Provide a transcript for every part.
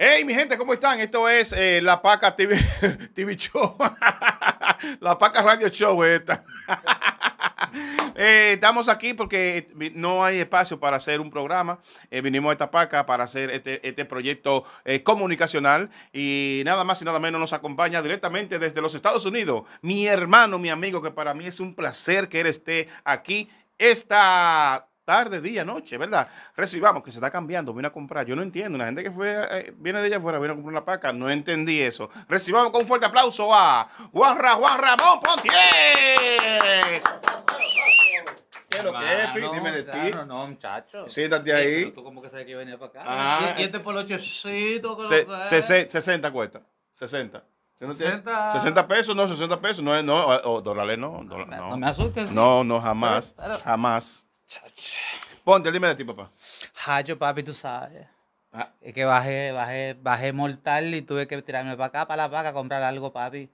Hey, mi gente, ¿cómo están? Esto es eh, La Paca TV, Show. la Paca Radio Show eh, esta. Eh, estamos aquí porque no hay espacio para hacer un programa. vinimos a esta Paca para hacer este, este proyecto comunicacional. Y nada más y nada menos nos acompaña directamente desde los Estados Unidos. Mi hermano, mi amigo, que para mí es un placer que él esté aquí esta tarde, día, noche, ¿verdad? Recibamos que se está cambiando, vino a comprar. Yo no entiendo. La gente que fue, eh, viene de allá afuera, vino a comprar una paca. No entendí eso. Recibamos con un fuerte aplauso a Juan Ramón Pontier. ¿Qué es lo que es, Pi? Dime de ti. No, no, muchachos. Siéntate ahí. Pero tú como que sabes que yo venía para acá. Ah. Y, este polochecito con lo que 60 cuesta. 60. 60... 60 pesos, no, 60 pesos, no, no, o, dólares no, no, no. no me asustes. No, no, jamás, jamás. Ponte, dime de ti, papá. Hacho, papi, tú sabes. Ah. Es que bajé, bajé, bajé mortal y tuve que tirarme para acá, para la vaca, a comprar algo, papi.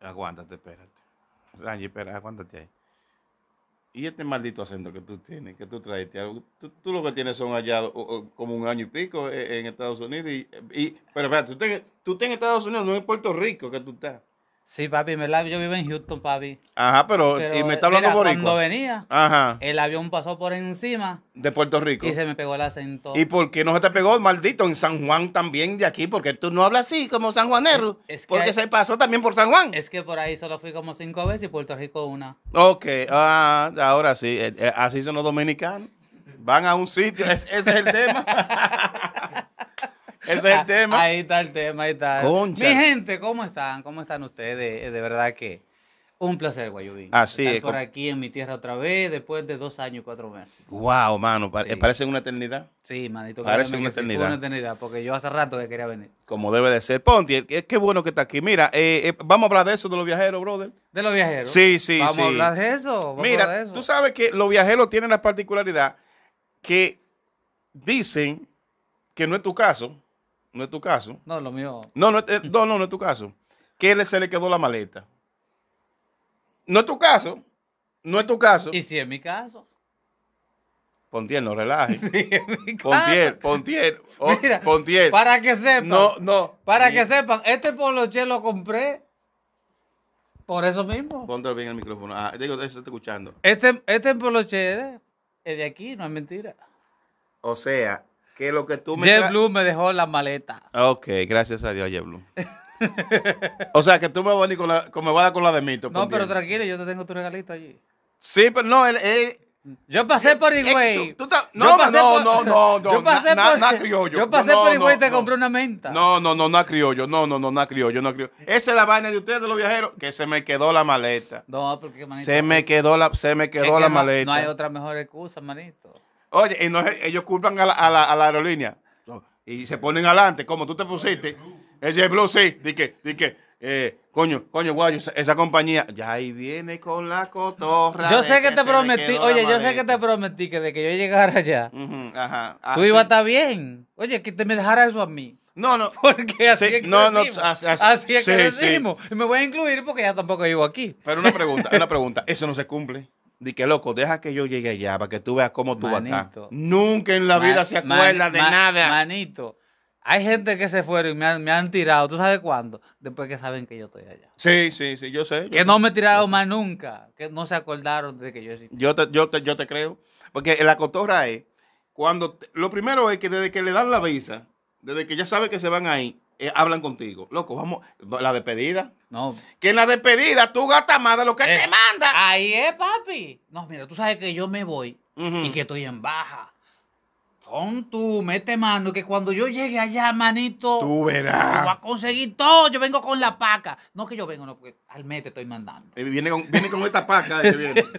Aguántate, espérate. Rangi, espérate, aguántate ahí. Y este maldito acento que tú tienes, que tú traes, tú, tú, lo que tienes son allá como un año y pico eh, en, Estados Unidos. Y, pero espérate, tú tú estás en Estados Unidos, no en Puerto Rico que tú estás. Sí, papi, yo vivo en Houston, papi. Ajá, pero, y me está hablando Cuando venía, el avión pasó por encima. De Puerto Rico. Y se me pegó el acento. ¿Y por qué no se te pegó, maldito? En San Juan también de aquí, porque tú no hablas así como San Juanero. es que porque se pasó también por San Juan. Es que por ahí solo fui como cinco veces y Puerto Rico una. Ok, ah, ahora sí, eh, eh, así son los dominicanos. Van a un sitio, ese es el tema. Ese es el ah, tema. Ahí está el tema, ahí está. Concha. Mi gente, ¿cómo están? ¿Cómo están ustedes? Eh, de verdad que un placer, Guayubín. Así ah, Estar por aquí en mi tierra otra vez, después de dos años y cuatro meses. Wow, mano, parece una eternidad. Sí, manito. Parece una eternidad. una eternidad, porque yo hace rato que quería venir. Como debe de ser. Ponti, eh, eh, qué bueno que está aquí. Mira, vamos a hablar de eso, de los viajeros, brother. De los viajeros. Sí, sí, sí. Vamos a hablar de eso. Mira, tú sabes que los viajeros tienen la particularidad que dicen que no es tu caso no es tu caso. No, lo mío. No, no, es, eh, no, no, es tu caso. Que se le quedó la maleta. No es tu caso. No es tu caso. ¿Y si es mi caso? Pontiel, no relajes. Sí, Pontiel, Mira, Para que sepan. No, no. Para que sepan, este poloche lo compré por eso mismo. Ponte bien el micrófono. Ah, digo, te estoy escuchando. Este, este poloche es de aquí, no es mentira. O sea, que lo que tú me... me dejó la maleta. Ok, gracias a Dios, Blue o sea, que tú me vas a, con la, me dar con la de mito. No, pero tranquilo, yo te tengo tu regalito allí. Sí, pero no, él... yo pasé por Higüey. No, no, no, no, no. Yo pasé por na, y te compré una menta. No, no, no, no, criollo. No, no, no, no, criollo, no criollo. Esa es la vaina de ustedes, de los viajeros, que se me quedó la maleta. No, porque manito. Se me quedó la, se me quedó la maleta. No hay otra mejor excusa, manito. Oye, y ellos culpan a la, aerolínea. Y se ponen adelante, como tú te pusiste. El Blue sí. Di que, di que, eh, coño, coño, guayo, esa, compañía. Ya ahí viene con la cotorra. Yo sé que, te prometí, oye, yo sé que te prometí que de que yo llegara allá, ajá, ah, tú ibas a estar bien. Oye, que te me dejara eso a mí. No, no. Porque así es que no, No, así, es que Y me voy a incluir porque ya tampoco vivo aquí. Pero una pregunta, una pregunta. Eso no se cumple di que loco, deja que yo llegue allá para que tú veas cómo tú vas acá. Nunca en la vida se acuerda de nada. Manito, hay gente que se fueron y me han, tirado, ¿tú sabes cuándo? Después que saben que yo estoy allá. Sí, sí, sí, yo sé. que no me tiraron más nunca, que no se acordaron de que yo existía. Yo te, yo te, creo, porque la cotorra es, cuando, lo primero es que desde que le dan la visa, desde que ya sabe que se van ahí, eh, hablan contigo. Loco, vamos, la despedida. No. Que en la despedida tú gastas más de lo que eh, te manda. Ahí es, papi. No, mira, tú sabes que yo me voy y que estoy en baja con tú, mete mano, que cuando yo llegue allá, manito. Tú verás. va vas a conseguir todo. Yo vengo con la paca. No que yo vengo, no, porque al mete estoy mandando. Eh, viene, con, viene con, esta paca.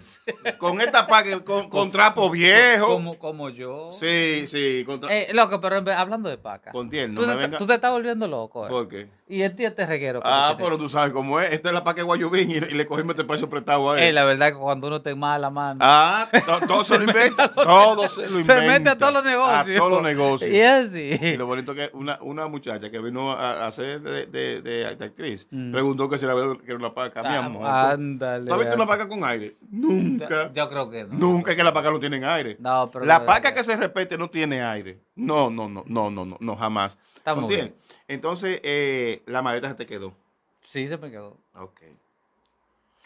Con esta paca, con, trapo viejo. Como, como yo. Sí, sí. Eh, loco, pero hablando de paca. contiendo tú, te, estás volviendo loco. Eh. ¿Por qué? Y este, este reguero. Ah, pero tú sabes cómo es. Esta es la paca de Guayubín y, le cogimos este precio prestado a él. la verdad que cuando uno te mala la mano. Ah, todo, se lo inventa. Todo se lo inventa. Se mete a todos los negocios a todos los negocios. Y así. Y lo bonito que una, una muchacha que vino a, hacer de, de, actriz mm. preguntó que si la era, que era una paca. mi ah, amor. Ándale. ¿Tú has visto una paca con aire? Nunca. Yo, creo que no. Nunca que la paca no tiene aire. No, pero. La paca que se respete no tiene aire. No, no, no, no, no, no, no jamás. Está muy bien. Entonces, eh, la maleta se te quedó. Sí, se me quedó. Ok.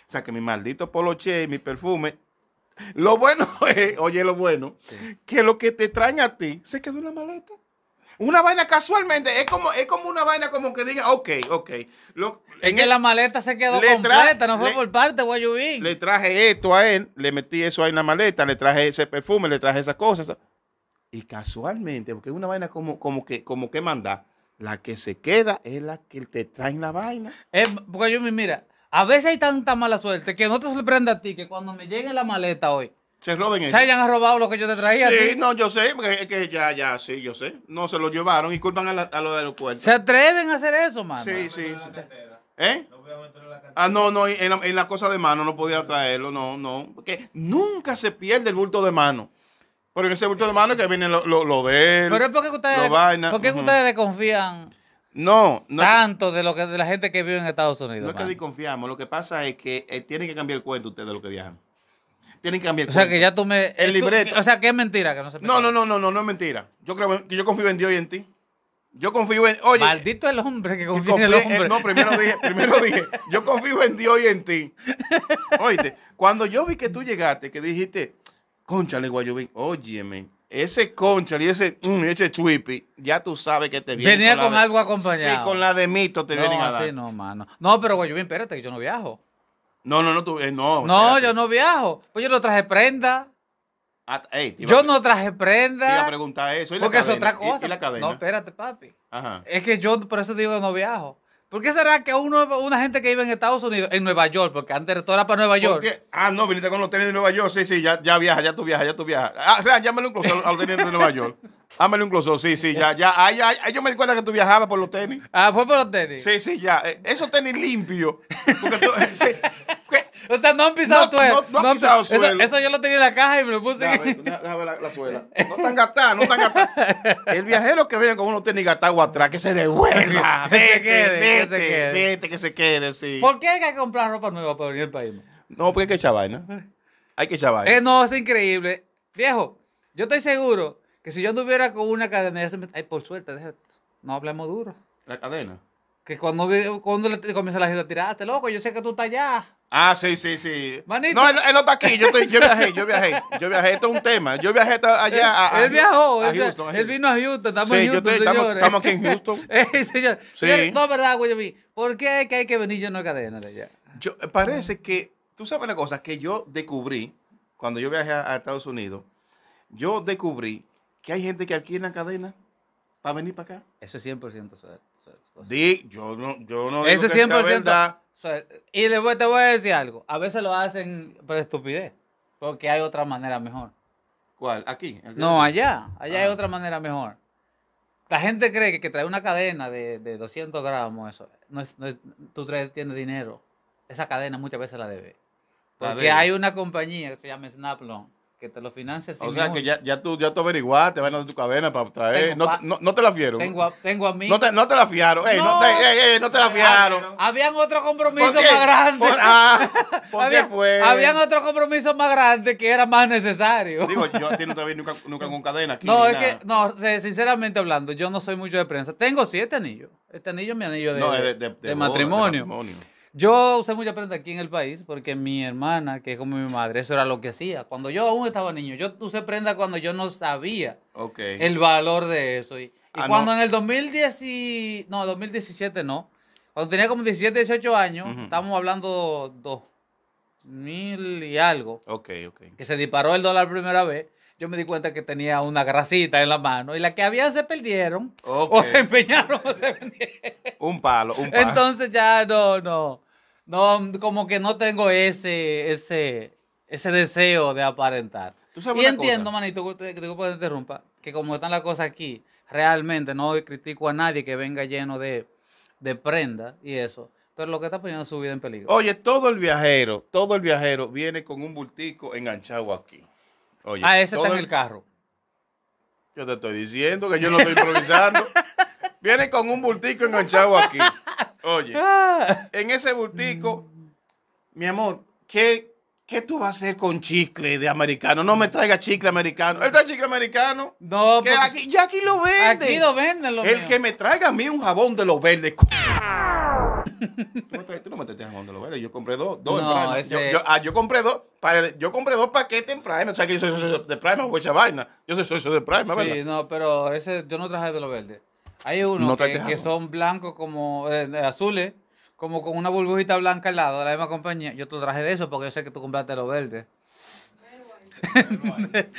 O sea que mi maldito poloche y mi perfume lo bueno es, oye, lo bueno, que lo que te traen a ti se quedó en la maleta. Una vaina casualmente, es como, es como una vaina como que diga, ok, ok. en que la maleta se quedó completa, no fue por parte, Guayubín. Le traje esto a él, le metí eso ahí en la maleta, le traje ese perfume, le traje esas cosas. Y casualmente, porque es una vaina como, como que, como que manda, la que se queda es la que te traen la vaina. Es, porque yo mira, a veces hay tanta mala suerte que no te sorprende a ti que cuando me llegue la maleta hoy. Se roben Se hayan robado lo que yo te traía. Sí, no, yo sé, que, que ya, ya, sí, yo sé. No, se lo llevaron y culpan a, la, a los aeropuertos. ¿Se atreven a hacer eso, mano? Sí, sí. ¿Eh? ah, no, no, en la, en la, cosa de mano no podía traerlo, no, no. Porque nunca se pierde el bulto de mano. Porque en ese bulto de mano que viene lo, lo, de Pero es porque ustedes, porque ustedes desconfían no, no. Tanto de lo que de la gente que vive en Estados Unidos. No es que desconfiamos, lo que pasa es que eh, tienen que cambiar el cuento ustedes de lo que viajan. Tienen que cambiar el O sea, que ya tú me. El libreto. o sea, que es mentira que no se No, no, no, no, no, no es mentira. Yo creo que yo confío en Dios y en ti. Yo confío en. Oye. Maldito el hombre que confía en el hombre. no, primero dije, primero dije, yo confío en Dios y en ti. Oíste, cuando yo vi que tú llegaste, que dijiste, conchale, Guayubín, óyeme, ese concha y ese, mm, ese chuipi, ya tú sabes que te viene. Venía con, algo acompañado. Sí, con la de mito te vienen a dar. Así no, mano. No, pero güey, espérate, que yo no viajo. No, no, no, tú, eh, no. No, yo no viajo. Pues yo no traje prenda. Ah, yo no traje prenda. Te iba a preguntar eso. ¿Y porque la es otra cosa. No, espérate, papi. Ajá. Es que yo, por eso digo que no viajo. ¿Por qué será que uno, una gente que vive en Estados Unidos, en Nueva York, porque antes todo era para Nueva York? ah, no, viniste con los tenis de Nueva York, sí, sí, ya, ya viaja, ya tú viajas, ya tú viajas. Ah, real, llámale un closor a los tenis de Nueva York. Hámale un closor, sí, sí, ya, ya. ay, yo me di cuenta que tú viajabas por los tenis. Ah, fue por los tenis. Sí, sí, ya. Eh, esos tenis limpios. Porque tú, O sea, no han pisado no, suelo. No, han pisado eso, suelo. Eso yo lo tenía en la caja y me lo puse. Déjame, déjame la, la, suela. No están gastada, no están gastada. El viajero que viene con tiene ni gastado atrás, que se devuelva. Vete, vete, vete, que se quede. Vete, que se quede, sí. ¿Por qué hay que comprar ropa nueva para venir al país? No, porque hay que echar vaina. Hay que echar vaina. Eh, no, es increíble. Viejo, yo estoy seguro que si yo anduviera con una cadena, ya se me... ay, por suerte, no hablemos duro. ¿La cadena? Que cuando, cuando le comienza la gente a tirarte, loco, yo sé que tú estás allá. Ah, sí, sí, sí. No, él, no está aquí. Yo, viajé, yo viajé, yo viajé. Esto es un tema. Yo viajé allá. A, él viajó. A él, vino a Houston. Estamos en Houston, Estamos, aquí en Houston. Eh, señor. Sí. no, verdad, güey. ¿Por qué es que hay que venir yo no cadena de allá? Eh, parece que, tú sabes la cosa, que yo descubrí, cuando yo viajé a, Estados Unidos, yo descubrí que hay gente que la cadena para venir para acá. Eso es 100% suerte. Pues. yo no, yo no Ese 100%. y después te voy a decir algo. A veces lo hacen por estupidez. Porque hay otra manera mejor. ¿Cuál? ¿Aquí? No, allá. Allá hay ah. otra manera mejor. La gente cree que, trae una cadena de, de 200 gramos, eso. No, es, no es, tú tienes dinero. Esa cadena muchas veces la debe. Porque hay una compañía que se llama Snaplon que te lo financias. O sea, que ya, ya, tú, ya tú averiguaste, van a tu cadena para traer. No, no, te la fiaron. Tengo, tengo a, mí. No te, no te la fiaron. no. Te, no, te, la fiaron. Habían otro compromiso más grande. Ah, fue? Habían otro compromiso más grande que era más necesario. Digo, yo a ti no nunca, nunca con cadena aquí. No, es que, no, sinceramente hablando, yo no soy mucho de prensa. Tengo siete anillos. Este anillo es mi anillo de, de, matrimonio. Yo usé mucha prenda aquí en el país porque mi hermana, que es como mi madre, eso era lo que hacía. Cuando yo aún estaba niño, yo usé prenda cuando yo no sabía el valor de eso. Y, ah, cuando en el 2010, y, no, 2017 no, cuando tenía como 17, 18 años, estamos hablando 2000 y algo. Ok, Que se disparó el dólar primera vez yo me di cuenta que tenía una grasita en la mano y las que habían se perdieron o se empeñaron o se vendieron. Un palo, un palo. Entonces ya no, no no, como que no tengo ese, ese, ese deseo de aparentar. y entiendo, manito, que te, te interrumpa, que como están las cosas aquí, realmente no critico a nadie que venga lleno de, de prenda y eso pero lo que está poniendo su vida en peligro. Oye, todo el viajero, todo el viajero viene con un bultico enganchado aquí. Oye, ah, ese está el carro. Yo te estoy diciendo que yo no estoy improvisando. viene con un bultico enganchado aquí. Oye, ah. en ese bultico, mi amor, ¿qué, ¿qué tú vas a hacer con chicle de americano? No me traiga chicle americano. El chicle americano? No, pero. aquí, ya aquí lo vende. Aquí lo venden. El que me traiga a mí un jabón de los verdes. tú, no me un jabón de los verdes. Yo compré dos. dos no, ah, yo, compré dos. yo compré dos paquetes en Prime. O sea que yo soy socio de Prime, esa vaina. Yo soy socio de Prime, Sí, no, pero ese yo no traje de los verdes. Hay uno que, son blancos como eh, azules, como con una burbujita blanca al lado de la misma compañía. Yo te traje de eso porque yo sé que tú compraste lo verde.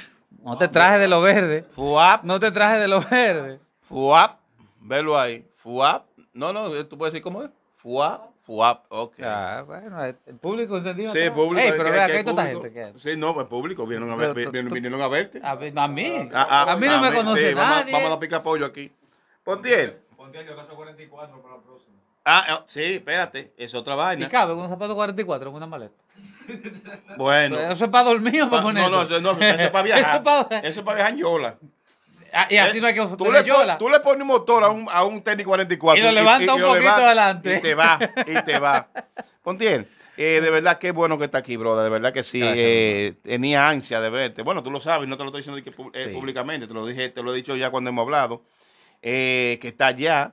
no te traje de lo verde. Fuap. No te traje de lo verde. Fuap. Velo ahí. Fuap. No, no, tú puedes decir cómo es. Fuap. Fuap. Ok. Ah, bueno, el público encendido. Sí, el público. pero gente. Sí, no, el público vinieron a, ver, vinieron, a verte. A, mí. Ah, ah, a, mí no me conoce nadie. Vamos, vamos a picar pollo aquí. Pontiel. Pontiel, yo caso 44 para la próxima. Ah, eh, sí, espérate, es otra vaina. ¿Y cabe con un zapato 44 con una maleta? Bueno. ¿Eso es para dormir o para poner? No, no, eso, no, es para viajar. eso, para... es para viajar yola. Ah, y así eh, no hay que tú le, yola. Tú le pones un motor a un, a un 44. Y lo levanta un poquito adelante. Y te va, y te va. Pontiel, eh, de verdad que es bueno que está aquí, brother. De verdad que sí. eh, tenía ansia de verte. Bueno, tú lo sabes, no te lo estoy diciendo eh, públicamente. Te lo, dije, te lo he dicho ya cuando hemos hablado. Eh, que está allá.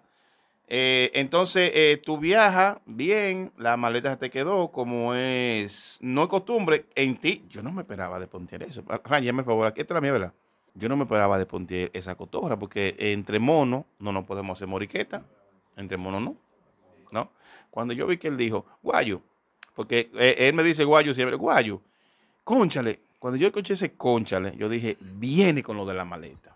Eh, entonces, eh, tú viajas bien, la maleta te quedó, como es, no es costumbre, en ti, yo no me esperaba de pontear eso. Ah, Ráñame, me favor, aquí está la mía, ¿verdad? Yo no me esperaba de pontear esa cotorra, porque entre monos no nos podemos hacer moriqueta, entre monos no, ¿no? Cuando yo vi que él dijo, guayo, porque él me dice guayo siempre, guayo, conchale, cuando yo escuché ese conchale, yo dije, viene con lo de la maleta.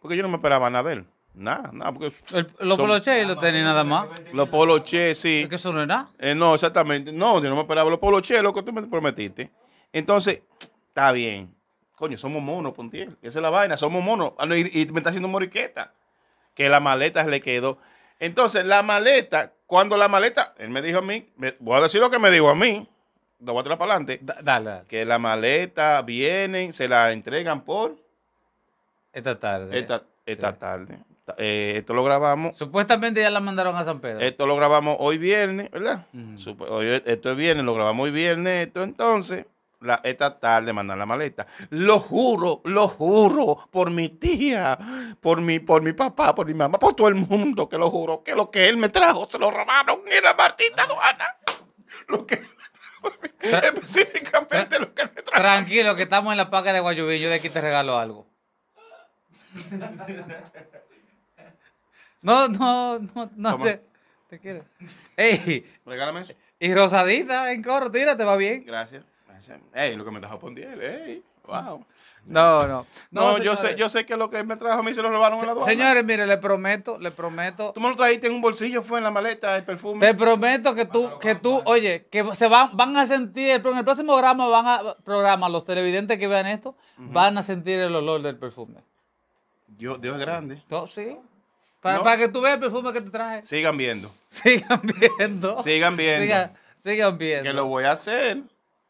Porque yo no me esperaba nada de él. Nada, nada, porque. los poloches los tenis nada más. Los poloches, sí. ¿Es que eso no eh, no, exactamente. No, yo no me esperaba. Los poloches, lo que tú me prometiste. Entonces, está bien. Coño, somos monos, Pontiel. Esa es la vaina, somos monos. Ah, y, me está haciendo moriqueta. Que la maleta le quedó. Entonces, la maleta, cuando la maleta, él me dijo a mí, me, voy a decir lo que me dijo a mí. Lo voy para adelante. Da, dale, Que la maleta viene, se la entregan por. Esta tarde. Esta, esta tarde. Eh, esto lo grabamos. Supuestamente ya la mandaron a San Pedro. Esto lo grabamos hoy viernes, ¿verdad? Hoy, esto es viernes, lo grabamos hoy viernes. Esto entonces, esta tarde mandan la maleta. Lo juro, lo juro, por mi tía, por mi, por mi papá, por mi mamá, por todo el mundo, que lo juro, que lo que él me trajo se lo robaron en la Martita aduana Lo que específicamente lo que él me trajo. Tranquilo, que estamos en la paca de Guayubillo, de aquí te regalo algo. No, no, no, no. Te, quiero. Ey. Regálame eso. Y rosadita en coro, tírate, va bien. Gracias. Ey, lo que me trajo ey. Wow. No, no. No, yo sé, yo sé que lo que me trajo a mí se lo robaron en la aduana. Señores, mire, le prometo, le prometo. Tú me lo trajiste en un bolsillo, fue en la maleta, el perfume. Te prometo que tú, que tú, oye, que se van, van a sentir, en el próximo programa van a programa, los televidentes que vean esto, van a sentir el olor del perfume. Yo, Dios es grande. todo sí. Para, que tú veas el perfume que te traje. Sigan viendo. Sigan viendo. Sigan viendo. Sigan, viendo. Que lo voy a hacer.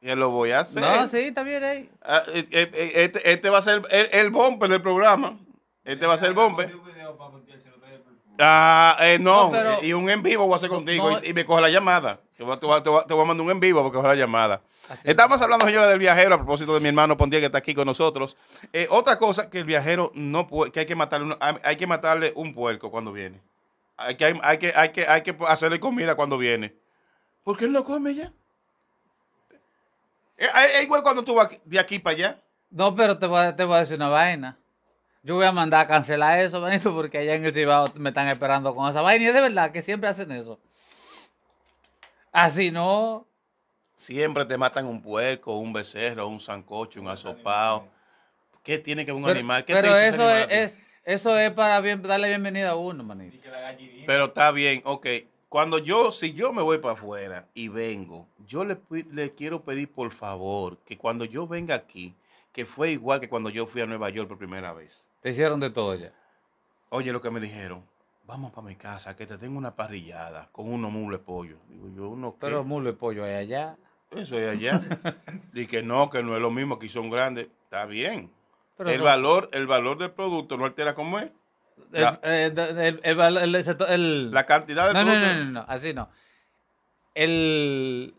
Que lo voy a hacer. No, sí, está bien ahí. Eh, eh, eh, este, este, va a ser el, el, el del programa. Este va a ser el bombe. Ah, eh, no, y un en vivo voy a hacer contigo y, me coge la llamada. Te voy, a mandar un en vivo porque coge la llamada. Estamos hablando, señora, del viajero a propósito de mi hermano Pondía que está aquí con nosotros. Eh, otra cosa que el viajero no puede, que hay que matarle, hay que matarle un puerco cuando viene. Hay que, hay, que, hay, que, hay que hacerle comida cuando viene. ¿Por qué él no come ya? Eh, es, igual cuando tú vas de aquí para allá. No, pero te voy te voy a decir una vaina. Yo voy a mandar a cancelar eso, manito, porque allá en el Cibao me están esperando con esa vaina. Y es de verdad que siempre hacen eso. Así no. Siempre te matan un puerco, un becerro, un sancocho, un asopado. ¿Qué tiene que ver un animal? pero eso, es, eso es para darle bienvenida a uno, manito. pero está bien, ok. Cuando yo, si yo me voy para afuera y vengo, yo le quiero pedir por favor que cuando yo venga aquí, que fue igual que cuando yo fui a Nueva York por primera vez. Te hicieron de todo ya. Oye, lo que me dijeron, vamos para mi casa, que te tengo una parrillada con unos mules pollo. Digo yo, uno Pero mules pollo hay allá. Eso es allá. Dice, no, que no es lo mismo, que son grandes. Está bien. el, valor, el valor del producto no altera como es. La, cantidad de producto. No, no, no, no, así no. El,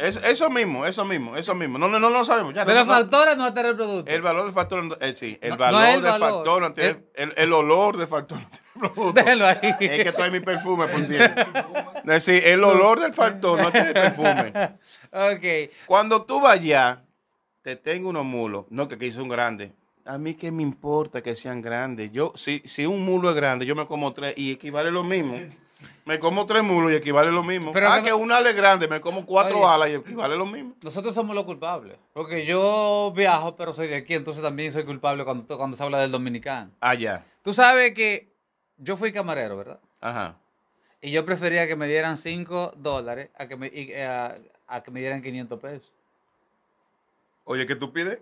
es, eso mismo, eso mismo, eso mismo. No, no, no lo sabemos. Ya, Pero no, factores no altera el producto. El valor del factor, sí, el valor del factor, no tiene, el, el, olor del factor no producto. ahí. Es que estoy mi perfume, por Es decir, eh, el olor del factor no tiene perfume. ok. Cuando tú vayas, te tengo unos mulos. No, que aquí son grandes. A mí qué me importa que sean grandes. Yo, si, si un mulo es grande, yo me como tres y equivale lo mismo me como tres mulos y equivale lo mismo. Pero ah, que, una ala es grande, me como cuatro alas y equivale lo mismo. Nosotros somos los culpables. Porque yo viajo, pero soy de aquí, entonces también soy culpable cuando, cuando se habla del dominicano. Ah, ya. Tú sabes que yo fui camarero, ¿verdad? Ajá. Y yo prefería que me dieran cinco dólares a que me, eh, a, a que me dieran 500 pesos. Oye, ¿qué tú pides?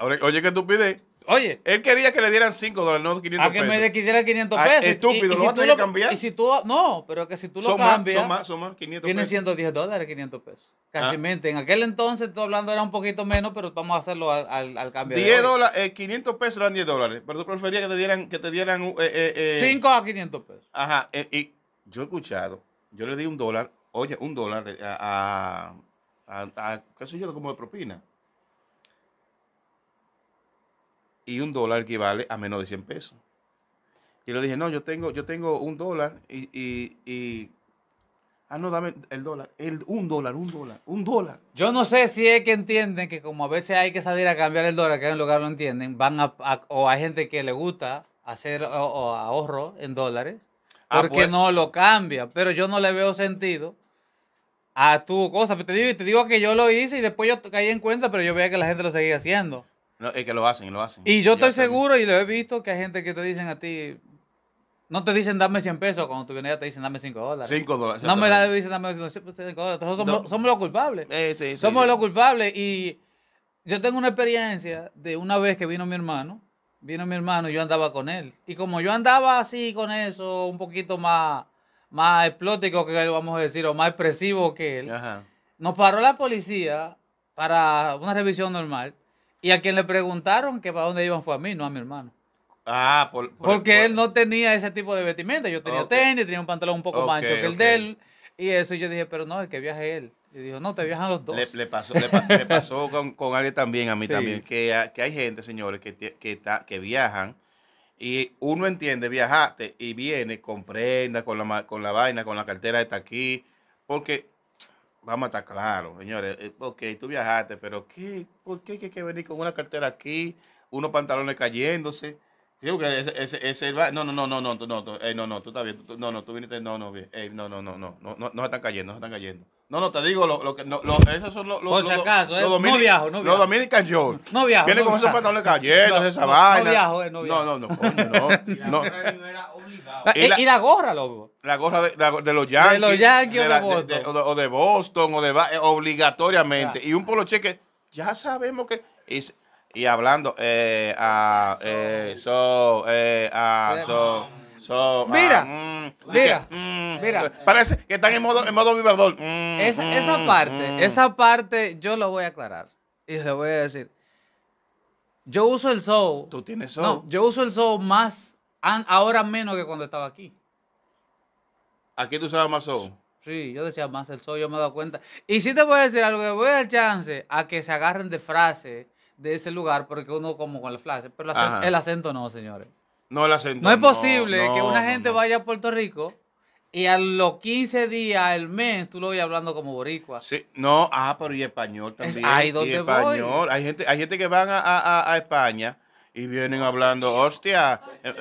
Oye, ¿qué tú pides? Oye. Él quería que le dieran 5 dólares, no 500 pesos. A que me dieran 500 ah, pesos. estúpido, y, ¿lo vas cambiar? Y si tú, no, pero que si tú lo cambias. son más, son más, 500 tiene 110 dólares, 500 pesos. Casi ah. mente. En aquel entonces, estoy hablando, era un poquito menos, pero vamos a hacerlo al, al, cambio. 10 dólares, 500 pesos eran 10 dólares. Pero tú preferías que te dieran. Que te dieran eh, 5 eh, eh. a 500 pesos. Ajá. Eh, y yo he escuchado, yo le di un dólar, oye, un dólar a, a, a, a qué sé yo, como de propina. y un dólar equivale a menos de 100 pesos. Y le dije, no, yo tengo, yo tengo un dólar y, y, Ah, no, dame el dólar. El, un dólar, un dólar, un dólar. Yo no sé si es que entienden que como a veces hay que salir a cambiar el dólar, que en lugar lo entienden, van a, o hay gente que le gusta hacer ahorro en dólares, ah, porque pues. no lo cambia. Pero yo no le veo sentido a tu cosa. te digo, te digo que yo lo hice y después yo caí en cuenta, pero yo veía que la gente lo seguía haciendo. No, que lo hacen, lo hacen. Y yo, estoy seguro y lo he visto que hay gente que te dicen a ti, no te dicen dame 100 pesos, cuando tú vienes te dicen dame 5 dólares. 5 dólares. No me dicen dame 5 dólares. Somos, los culpables. Eh, somos los culpables. Y yo tengo una experiencia de una vez que vino mi hermano, vino mi hermano y yo andaba con él. Y como yo andaba así con eso, un poquito más, más explótico que él, vamos a decir, o más expresivo que él, nos paró la policía para una revisión normal. Y a quien le preguntaron que para dónde iban fue a mí, no a mi hermano. Ah, por, porque él no tenía ese tipo de vestimenta. Yo tenía tenis, tenía un pantalón un poco más ancho que el de él. Y eso yo dije, pero no, el que viaje él. Y dijo, no, te viajan los dos. Le, pasó, le, pasó con, alguien también, a mí también, que, hay gente, señores, que, que, que viajan y uno entiende, viajaste y viene con prenda, con la, con la vaina, con la cartera de aquí, porque vamos a estar claros, señores. Ok, tú viajaste, pero ¿qué? ¿por qué hay que venir con una cartera aquí, unos pantalones cayéndose? Digo que ese, ese, ese va. No, no, no, no, no, no, no, eh, no, no, tú estás bien. Tú, no, no, tú viniste. No, no, bien. Eh, no, no, no, no, no, no, no se están cayendo, no se están cayendo. No, no, te digo, lo, lo que, no, lo, esos son los. Por los, acaso, los, no viajo, no viajo. Los Dominican yo No viajo. Vienen con esos pantalones cayendo, esa vaina. No viajo, no viajo. No, no, no, no. no. Ah, eh, y la, gorra, loco. La gorra de, los Yankees. De los Yankees o, de Boston. o de Boston. Eh, obligatoriamente. Y un polo cheque, ya sabemos que. y hablando, eh, eh so, so, so, mira, mm, mira, mm, mira. Parece que están en modo, en modo vibrador. Mm, esa, parte, esa parte yo lo voy a aclarar. Y le voy a decir. Yo uso el show. Tú tienes so. No, yo uso el show más ahora menos que cuando estaba aquí. Aquí tú sabes más sol. Sí, yo decía más el sol. yo me he dado cuenta. Y sí te voy a decir algo, que voy a dar chance a que se agarren de frase de ese lugar, porque uno como con la frase, pero el acento, no, señores. No, el acento. No es posible que una gente vaya a Puerto Rico y a los 15 días, el mes, tú lo oyes hablando como boricua. Sí, no, ah, pero y español también. Ay, donde y español. Hay gente, hay gente que van a España y vienen hablando, hostia, eh,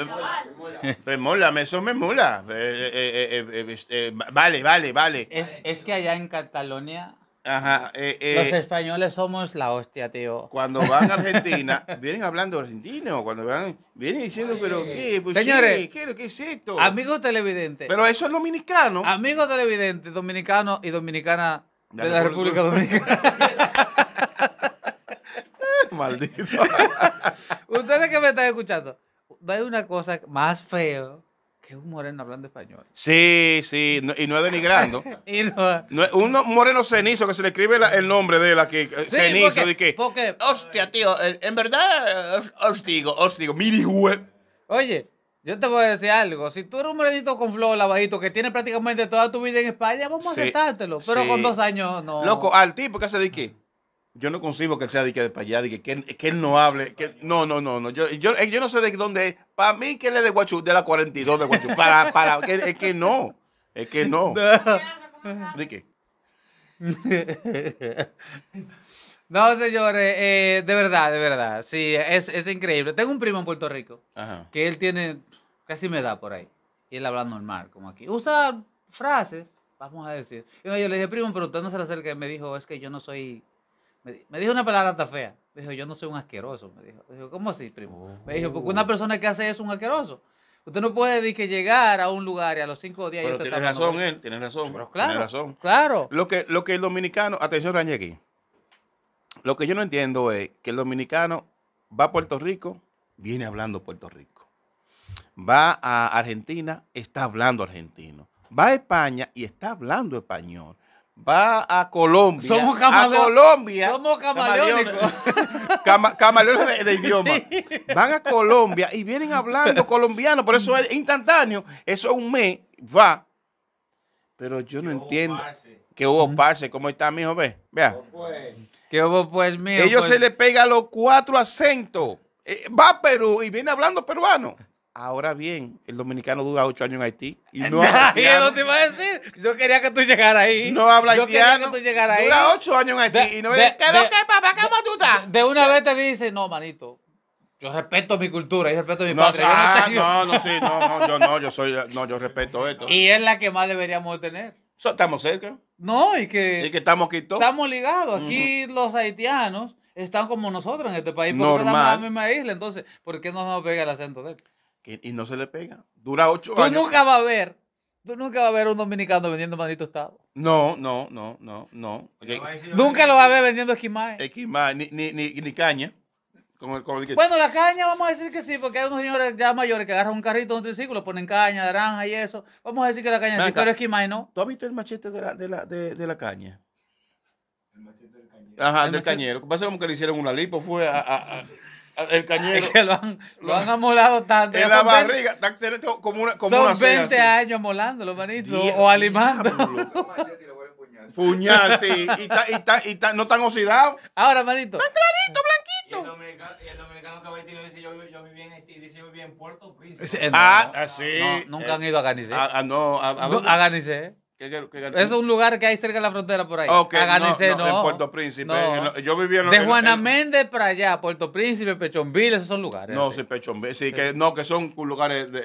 eh, me mola me mola, eso me mola. Eh, vale, vale, vale. Es, es, que allá en Cataluña Ajá, los españoles somos la hostia, tío. Cuando van a Argentina, vienen hablando argentino, cuando van, vienen diciendo, pero qué, pues, Señores, ¿qué, ¿qué es esto? Amigos televidentes. Pero eso es dominicano. Amigos televidentes, dominicano y dominicana de la República Dominicana. Maldito. Ustedes que me están escuchando, no hay una cosa más feo que un moreno hablando español. Sí, sí, y no es denigrando. un moreno cenizo que se le escribe el nombre de la eh, que. cenizo, de qué? hostia, tío, eh, en verdad, Hostigo, eh, hostigo, os Oye, yo te voy a decir algo. Si tú eres un morenito con flor bajito que tiene prácticamente toda tu vida en España, vamos a aceptártelo. Pero con dos años no. Loco, al tipo que hace de qué. Yo no concibo que él sea de que de para allá, de que, él no hable. Que, no, no, no, no. Yo, eh, no sé de dónde es. Para mí, que él es de Guachú, de la 42 de Guachú. Para, para, es que no. Es que no. no. No, señores, eh, de verdad, de verdad. Sí, es, increíble. Tengo un primo en Puerto Rico que él tiene casi me da por ahí. Y él habla normal, como aquí. Usa frases, vamos a decir. yo le dije, primo, pero usted no se acerca. me dijo, es que yo no soy me dijo una palabra tan fea. Me dijo, yo no soy un asqueroso. Me dijo, dijo ¿cómo así, primo? Me dijo, porque una oh. persona que hace eso es un asqueroso. Usted no puede decir que llegar a un lugar y a los cinco días... Pero tiene razón él, tiene razón. Pero claro, tiene razón. claro. Lo que, lo que el dominicano... Atención, Rañeki. Lo que yo no entiendo es que el dominicano va a Puerto Rico, viene hablando Puerto Rico. Va a Argentina, está hablando argentino. Va a España y está hablando español va a Colombia. Somos camaleones. A Colombia. Somos camaleónicos. de, idioma. Van a Colombia y vienen hablando colombiano, por eso es instantáneo. Eso es un mes, va. Pero yo no entiendo. Que hubo parce, ¿cómo está mi Ve, vea. qué hubo pues mío. Ellos se pues. le pegan los cuatro acentos. Eh, va a Perú y viene hablando peruano. Ahora bien, el dominicano dura ocho años en Haití. Y no habla no te iba a decir. Yo quería que tú llegaras ahí. No habla Yo quería que tú llegaras ahí. Dura ocho años en Haití. y no ¿qué que, papá? ¿Cómo tú estás? De una vez te dice, no, manito, yo respeto mi cultura y respeto mi no, patria. no, ah, no, no, sí, no, no, yo no, yo soy, no, yo respeto esto. Y es la que más deberíamos tener. estamos cerca. No, y que. Y que estamos aquí todos. Estamos ligados. Aquí los haitianos están como nosotros en este país. Porque estamos en la misma isla. Entonces, ¿por qué no nos pega el acento de él? y no se le pega. Dura ocho horas. años. Tú nunca vas a ver. Tú nunca vas a ver un dominicano vendiendo manito estado. No, no, no, no, no. Nunca lo vas a ver vendiendo esquimay? Esquimay, ni, ni, ni, ni caña. Con el, Bueno, la caña vamos a decir que sí, porque hay unos señores ya mayores que agarran un carrito, un triciclo, ponen caña, naranja y eso. Vamos a decir que la caña sí, pero esquimae no. ¿Tú has visto el machete de la, de la, de, la caña? El machete del cañero. Ajá, del cañero. Pasa como que le hicieron una lipo, fue a... Ah, el cañero. Es que lo han, lo han amolado tanto. En la barriga, como una, como son 20 años molándolo, manito. o alimando. Puñal, sí. Y, y, no están oxidados. Ahora, manito. Está clarito, blanquito. Y el dominicano, que va a decir, dice: Yo, yo viví en Haití, este, dice: Yo viví en Puerto Príncipe. Eh, ah, ah, sí. nunca han ido a Ganice. Ah, a, a, no, a Ganice. Eh. Eso es un lugar que hay cerca de la frontera por ahí. En Puerto Príncipe. yo vivía en De Juanaméndez para allá, Puerto Príncipe, Pechonville, esos son lugares. No, sí, Pechonville. Sí, Que, no, que son lugares de,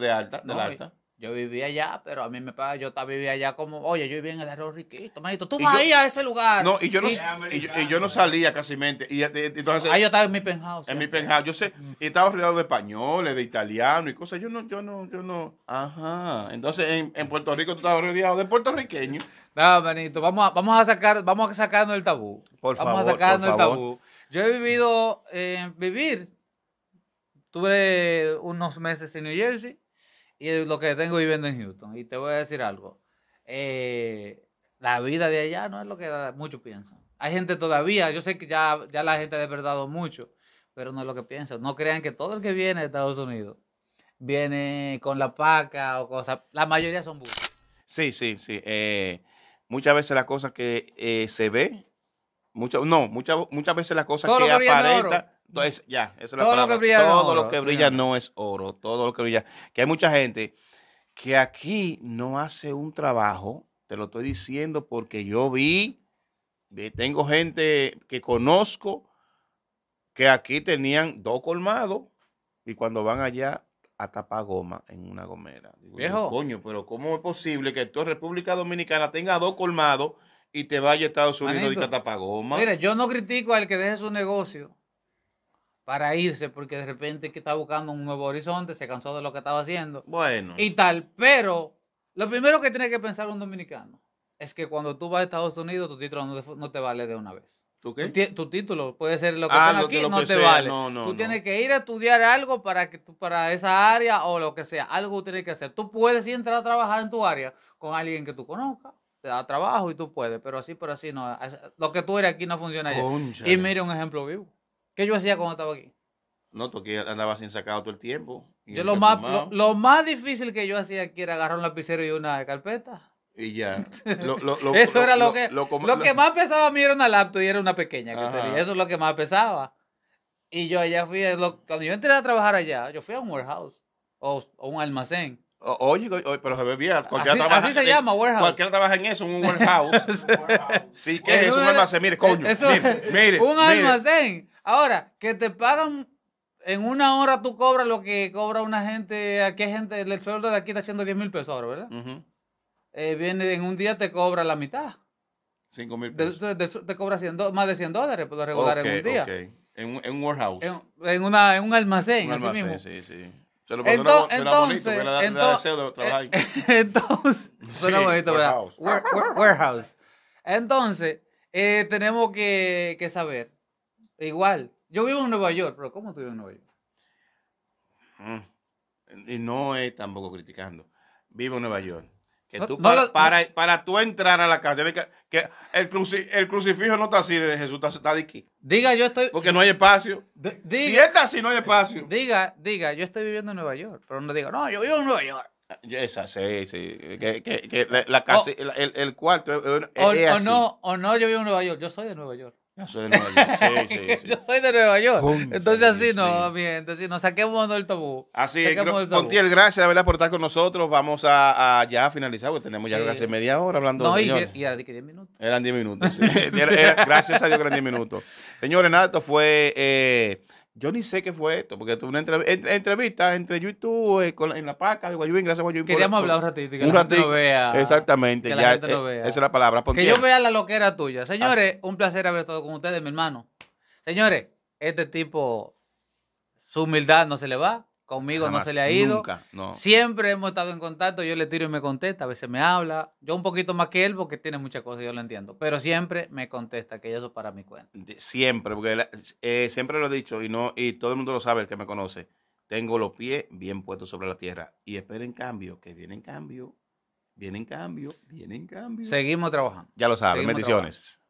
eh, alta, de alta. Yo vivía allá, pero a mí me pasa, yo estaba vivía allá como, oye, yo vivía en el arroz riquito, manito, tú vas ahí a ese lugar. No, y yo no, y, yo, no salía casi mente. Y, eh, entonces, ah, yo estaba en mi penthouse. En mi penthouse, yo sé, mm. Y estaba rodeado de españoles, de italianos y cosas. Yo no, yo no, yo no, ajá. Entonces en, en Puerto Rico tú estabas rodeado de puertorriqueños. No, manito, vamos a, vamos a sacar, vamos a sacarnos el tabú. Por favor, vamos favor, a sacarnos el tabú. Yo he vivido, eh, vivir, tuve unos meses en New Jersey y lo que tengo viviendo en Houston. Y te voy a decir algo. Eh, la vida de allá no es lo que muchos piensan. Hay gente todavía, yo sé que ya, ya la gente ha despertado mucho, pero no es lo que piensan. No crean que todo el que viene de Estados Unidos viene con la paca o cosas. La mayoría son burros. Sí, sí, sí. Eh, muchas veces las cosas que eh, se ve, muchas no, muchas, muchas veces las cosas que aparecen... Entonces, ya, eso es todo Lo que brilla todo lo que brilla no es oro, todo lo que brilla. Que hay mucha gente que aquí no hace un trabajo, te lo estoy diciendo porque yo vi, tengo gente que conozco que aquí tenían dos colmados y cuando van allá a Tapagoma en una gomera. Viejo. Coño, pero ¿cómo es posible que tú en República Dominicana tenga dos colmados y te vaya a Estados Unidos y te tapa Mire, yo no critico al que deje su negocio para irse porque de repente que está buscando un nuevo horizonte, se cansó de lo que estaba haciendo. Bueno. Y tal, pero lo primero que tiene que pensar un dominicano es que cuando tú vas a Estados Unidos, tu título no te, vale de una vez. ¿Tú qué? Tu, título puede ser lo que ah, aquí, no te vale. No, no, tú tienes que ir a estudiar algo para que tú, para esa área o lo que sea. Algo tienes que hacer. Tú puedes entrar a trabajar en tu área con alguien que tú conozcas. Te da trabajo y tú puedes, pero así por así no. Lo que tú eres aquí no funciona. Y mire un ejemplo vivo. ¿Qué yo hacía cuando estaba aquí? No, tú aquí andabas sin sacado todo el tiempo. yo lo más, lo, más difícil que yo hacía aquí era agarrar un lapicero y una carpeta. Y ya. Lo, eso era lo, que lo, que más pesaba a mí era una laptop y era una pequeña que Eso es lo que más pesaba. Y yo allá fui, eh, cuando yo entré a trabajar allá, yo fui a un warehouse o, un almacén. oye, pero se ve bien. Cualquiera así, trabaja, se llama, warehouse. Cualquiera trabaja en eso, un warehouse. sí, que es, un almacén. Mire, coño. mire, mire, un almacén. Ahora, que te pagan en una hora, tú cobras lo que cobra una gente. Aquí hay gente, el sueldo de aquí está haciendo 10 mil pesos ¿verdad? Eh, viene en un día, te cobra la mitad. 5 mil pesos. te cobra más de 100 dólares, puedo regular en un día. Okay. En, en, un warehouse. En, en, una, en un almacén. Un almacén, mismo. sí, sí. Se lo pasó entonces, era, bonito, trabajar Entonces, suena bonito, Warehouse. Entonces, eh, tenemos que, que saber Igual, yo vivo en Nueva York, pero ¿cómo tú vives en Nueva York? Y no es tampoco criticando. Vivo en Nueva York. Que para, tú entrar a la casa, que, el, crucifijo no está así de Jesús, está, de aquí. Diga, yo estoy. Porque no hay espacio. diga, si está así, no hay espacio. Diga, diga, yo estoy viviendo en Nueva York. Pero no diga, no, yo vivo en Nueva York. Ah, esa, sí, sí. Oh. el, cuarto. no, o no, yo vivo en Nueva York. Yo soy de Nueva York. Yo soy de Nueva York. Sí, sí, sí. Yo soy de Nueva York. entonces así no, bien, nos no, saquemos del tabú. Así es, Montiel, gracias de verdad por estar con nosotros. Vamos a, ya finalizar, porque tenemos ya casi media hora hablando. No, de y, y eran 10 minutos. Eran 10 minutos, sí. gracias a Dios que eran 10 minutos. Señor Renato, fue... Eh, yo ni sé qué fue esto, porque tuve una entrevista entre YouTube y eh, con en la PACA de Guayubín, gracias Guayubín. Queríamos hablar un ratito, que un la vea. Exactamente, ya, e vea. esa es la palabra. que yo vea la loquera tuya. Señores, ah. un placer haber estado con ustedes, mi hermano. Señores, este tipo, su humildad no se le va. Conmigo no se le ha ido. Nunca, no. Siempre hemos estado en contacto. Yo le tiro y me contesta. A veces me habla. Yo un poquito más que él porque tiene muchas cosas, yo lo entiendo. Pero siempre me contesta, que eso es para mi cuenta. siempre, porque eh, siempre lo he dicho y, no, y todo el mundo lo sabe, el que me conoce. Tengo los pies bien puestos sobre la tierra. Y esperen cambio, que viene en cambio, viene en cambio, viene en cambio. Seguimos trabajando. Ya lo saben. Bendiciones.